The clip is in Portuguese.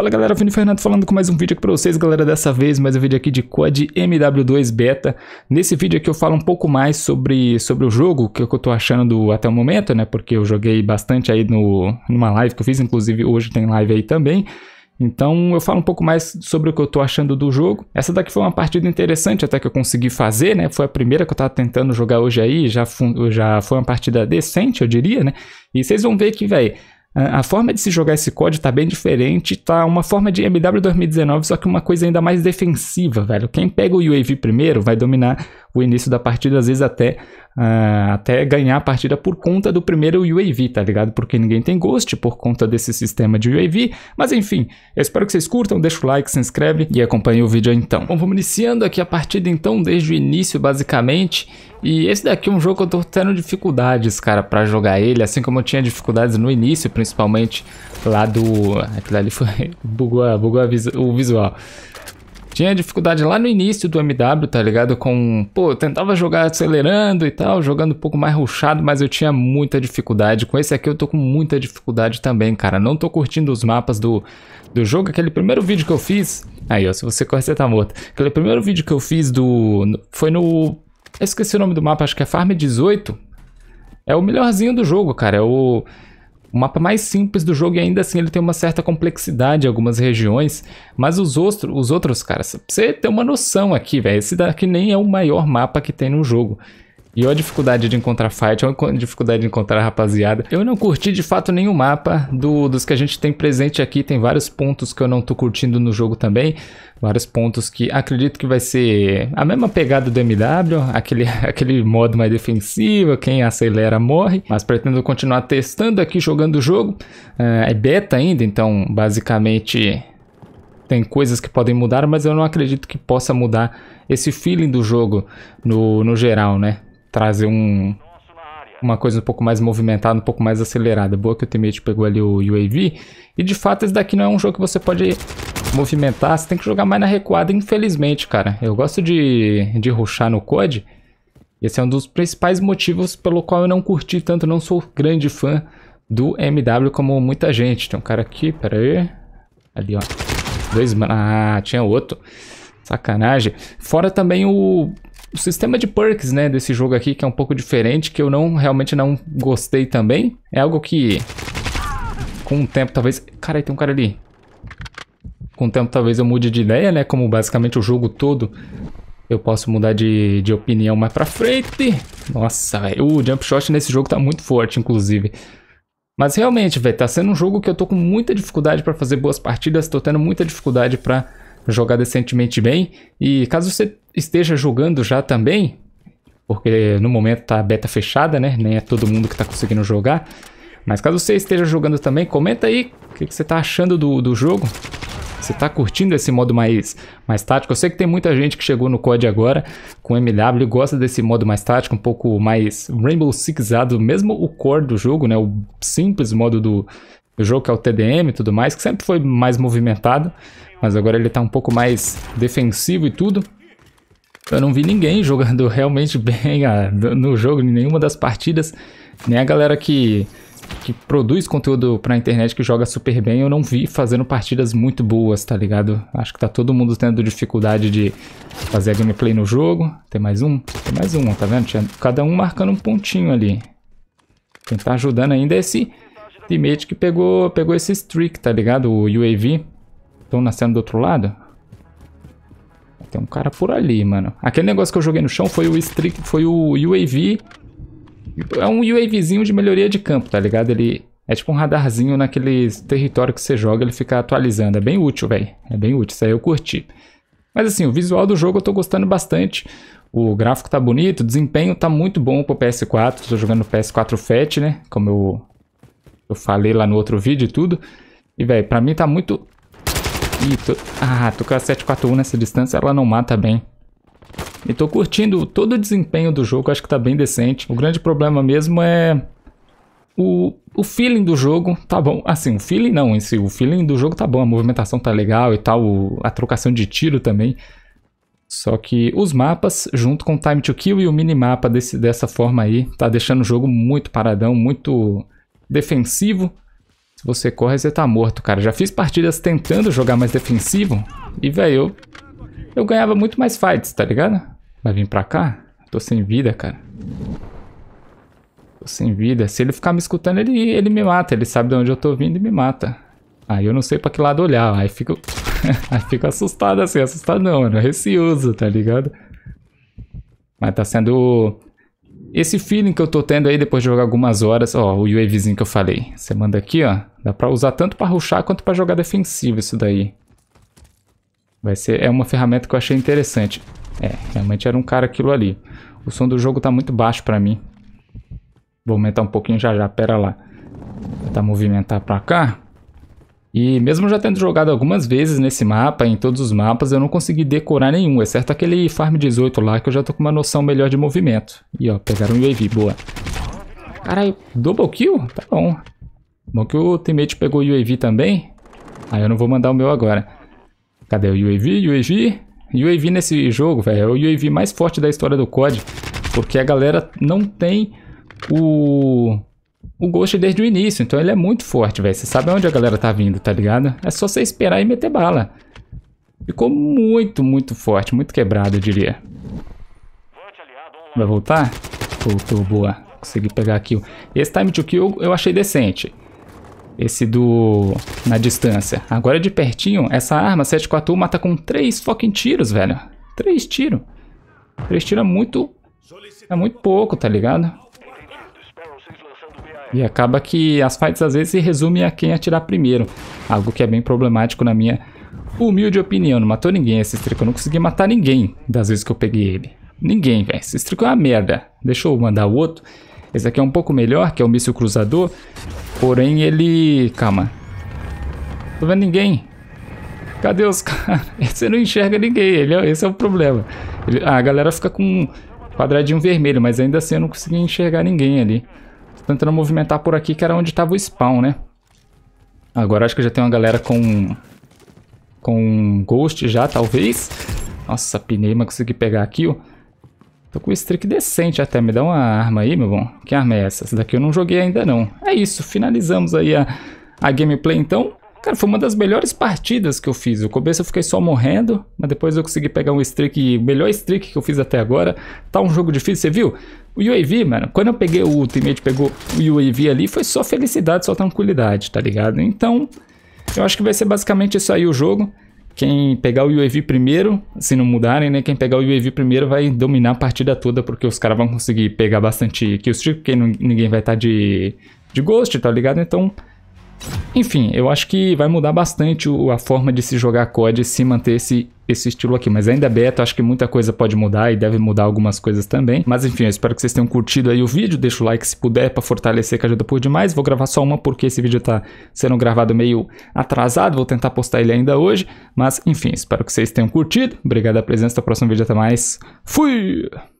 Fala galera, Vini Fernando falando com mais um vídeo aqui para vocês, galera, dessa vez mais um vídeo aqui de COD MW2 Beta. Nesse vídeo aqui eu falo um pouco mais sobre, sobre o jogo, que, é o que eu estou achando até o momento, né, porque eu joguei bastante aí no, numa live que eu fiz, inclusive hoje tem live aí também. Então eu falo um pouco mais sobre o que eu tô achando do jogo. Essa daqui foi uma partida interessante até que eu consegui fazer, né? Foi a primeira que eu tava tentando jogar hoje aí, já, já foi uma partida decente, eu diria, né? E vocês vão ver que, velho, é, a forma de se jogar esse COD tá bem diferente, tá uma forma de MW 2019, só que uma coisa ainda mais defensiva, velho. Quem pega o UAV primeiro vai dominar o início da partida, às vezes até, uh, até ganhar a partida por conta do primeiro UAV, tá ligado? Porque ninguém tem ghost por conta desse sistema de UAV. Mas enfim, eu espero que vocês curtam, deixa o like, se inscreve e acompanhe o vídeo então. Bom, vamos iniciando aqui a partida então, desde o início basicamente. E esse daqui é um jogo que eu tô tendo dificuldades, cara, pra jogar ele, assim como eu tinha dificuldades no início, principalmente lá do... Aquilo ali foi... bugou, bugou a o visual. Tinha dificuldade lá no início do MW, tá ligado? Com, pô, tentava jogar acelerando e tal, jogando um pouco mais ruchado, mas eu tinha muita dificuldade. Com esse aqui eu tô com muita dificuldade também, cara. Não tô curtindo os mapas do, do jogo. Aquele primeiro vídeo que eu fiz... Aí, ó, se você corre, você tá morto. Aquele primeiro vídeo que eu fiz do... Foi no... Eu esqueci o nome do mapa, acho que é Farm 18. É o melhorzinho do jogo, cara. É o... O mapa é mais simples do jogo e ainda assim ele tem uma certa complexidade em algumas regiões, mas os, outro, os outros, caras, pra você ter uma noção aqui, velho, esse daqui nem é o maior mapa que tem no jogo. E a dificuldade de encontrar fight, a dificuldade de encontrar rapaziada. Eu não curti de fato nenhum mapa do, dos que a gente tem presente aqui. Tem vários pontos que eu não tô curtindo no jogo também. Vários pontos que acredito que vai ser a mesma pegada do MW, aquele, aquele modo mais defensivo, quem acelera morre. Mas pretendo continuar testando aqui, jogando o jogo. Ah, é beta ainda, então basicamente tem coisas que podem mudar, mas eu não acredito que possa mudar esse feeling do jogo no, no geral, né? trazer um, uma coisa um pouco mais movimentada, um pouco mais acelerada. Boa que o teammate pegou ali o UAV. E de fato esse daqui não é um jogo que você pode movimentar, você tem que jogar mais na recuada, infelizmente, cara. Eu gosto de, de ruxar no COD. Esse é um dos principais motivos pelo qual eu não curti tanto, não sou grande fã do MW como muita gente. Tem um cara aqui, pera aí. Ali, ó. Dois... Ah, tinha outro. Sacanagem. Fora também o o sistema de perks, né, desse jogo aqui, que é um pouco diferente, que eu não realmente não gostei também. É algo que com o tempo talvez... Cara, tem um cara ali. Com o tempo talvez eu mude de ideia, né, como basicamente o jogo todo eu posso mudar de, de opinião mais pra frente. Nossa, o jump shot nesse jogo tá muito forte, inclusive. Mas realmente, velho, tá sendo um jogo que eu tô com muita dificuldade pra fazer boas partidas, tô tendo muita dificuldade pra jogar decentemente bem. E caso você esteja jogando já também, porque no momento tá beta fechada, né? Nem é todo mundo que tá conseguindo jogar. Mas caso você esteja jogando também, comenta aí o que, que, você tá achando do, do jogo. Você tá curtindo esse modo mais, mais tático? Eu sei que tem muita gente que chegou no COD agora com MW e gosta desse modo mais tático, um pouco mais Rainbow Sixado, mesmo o core do jogo, né? O simples modo do, o jogo, que é o TDM e tudo mais, que sempre foi mais movimentado, mas agora ele está um pouco mais defensivo e tudo. Eu não vi ninguém jogando realmente bem a, ah, no jogo, em nenhuma das partidas, nem a galera que, que produz conteúdo pra internet que joga super bem, eu não vi fazendo partidas muito boas, tá ligado? Acho que tá todo mundo tendo dificuldade de fazer a gameplay no jogo. Tem mais um? Tem mais um, tá vendo? Tinha cada um marcando um pontinho ali. Quem tá ajudando ainda é esse teammate que pegou, pegou esse streak, tá ligado? O UAV. Estão nascendo do outro lado. Tem um cara por ali, mano. Aquele negócio que eu joguei no chão foi o streak, foi o UAV. É um UAVzinho de melhoria de campo, tá ligado? Ele é tipo um radarzinho naquele território que você joga, ele fica atualizando. É bem útil, velho. É bem útil, isso aí eu curti. Mas assim, o visual do jogo eu tô gostando bastante. O gráfico tá bonito, o desempenho tá muito bom pro PS4. Tô jogando PS4 Fat, né? Como eu eu falei lá no outro vídeo e tudo. E, velho, pra mim tá muito... Ih, tô... Ah, tô com a 741 nessa distância, ela não mata bem. E tô curtindo todo o desempenho do jogo, acho que tá bem decente. O grande problema mesmo é... O, o feeling do jogo tá bom. Assim, o feeling não em si, o feeling do jogo tá bom, a movimentação tá legal e tal, a trocação de tiro também. Só que os mapas, junto com o time to kill e o minimapa desse, dessa forma aí, tá deixando o jogo muito paradão, muito defensivo. Se você corre, você tá morto, cara. Já fiz partidas tentando jogar mais defensivo. E, velho, eu, eu ganhava muito mais fights, tá ligado? Vai vir pra cá? Tô sem vida, cara. Tô sem vida. Se ele ficar me escutando, ele, ele me mata. Ele sabe de onde eu tô vindo e me mata. Aí eu não sei pra que lado olhar. Aí fico, aí fico assustado assim. Assustado não, mano. Recioso, tá ligado? Mas tá sendo esse feeling que eu tô tendo aí depois de jogar algumas horas, ó, o UAVzinho que eu falei. Você manda aqui, ó, dá pra usar tanto pra ruxar quanto pra jogar defensivo isso daí. Vai ser, é uma ferramenta que eu achei interessante. É, realmente era um cara aquilo ali. O som do jogo tá muito baixo pra mim. Vou aumentar um pouquinho já já, pera lá. Vou tentar movimentar pra cá. E mesmo já tendo jogado algumas vezes nesse mapa, em todos os mapas, eu não consegui decorar nenhum, exceto aquele Farm 18 lá, que eu já tô com uma noção melhor de movimento. E ó, pegaram um UAV, boa. Caralho, double kill? Tá bom. Bom que o teammate pegou o UAV também. Aí ah, eu não vou mandar o meu agora. Cadê o UAV? UAV? UAV nesse jogo, velho, é o UAV mais forte da história do COD. Porque a galera não tem o o Ghost desde o início, então ele é muito forte, velho. Você sabe onde a galera tá vindo, tá ligado? É só você esperar e meter bala. Ficou muito, muito forte, muito quebrado, eu diria. Vai voltar? Voltou, boa. Consegui pegar aqui. kill. Esse time to kill eu achei decente. Esse do... na distância. Agora de pertinho, essa arma 741 mata com 3 fucking tiros, velho. 3 tiros. 3 tiros é muito... é muito pouco, tá ligado? E acaba que as fights às vezes se resumem a quem atirar primeiro, algo que é bem problemático na minha humilde opinião. Não matou ninguém esse Strico, eu não consegui matar ninguém das vezes que eu peguei ele. Ninguém, velho. Esse Strico é uma merda. Deixa eu mandar o outro. Esse aqui é um pouco melhor, que é o míssil cruzador. Porém, ele... Calma. Tô vendo ninguém. Cadê os caras? Você não enxerga ninguém. Ele é... Esse é o problema. Ele... Ah, a galera fica com um quadradinho vermelho, mas ainda assim eu não consegui enxergar ninguém ali. Tô tentando movimentar por aqui, que era onde tava o spawn, né? Agora acho que já tem uma galera com... Com Ghost já, talvez. Nossa, pinei, mas consegui pegar aqui, ó. Tô com um streak decente até. Me dá uma arma aí, meu bom. Que arma é essa? Essa daqui eu não joguei ainda, não. É isso, finalizamos aí a, a gameplay, então. Cara, foi uma das melhores partidas que eu fiz. No começo eu fiquei só morrendo, mas depois eu consegui pegar um streak, o melhor streak que eu fiz até agora. Tá um jogo difícil, você viu? O UAV, mano, quando eu peguei o ultimate, pegou o UAV ali, foi só felicidade, só tranquilidade, tá ligado? Então, eu acho que vai ser basicamente isso aí o jogo. Quem pegar o UAV primeiro, se não mudarem, né? Quem pegar o UAV primeiro vai dominar a partida toda, porque os caras vão conseguir pegar bastante kill streak, porque ninguém vai estar tá de, de ghost, tá ligado? Então, enfim, eu acho que vai mudar bastante a forma de se jogar COD e se manter esse, esse estilo aqui. Mas ainda é beta, acho que muita coisa pode mudar e deve mudar algumas coisas também. Mas enfim, eu espero que vocês tenham curtido aí o vídeo. Deixa o like se puder para fortalecer que ajuda por demais. Vou gravar só uma porque esse vídeo tá sendo gravado meio atrasado. Vou tentar postar ele ainda hoje. Mas enfim, espero que vocês tenham curtido. Obrigado a presença. Até o próximo vídeo. Até mais. Fui!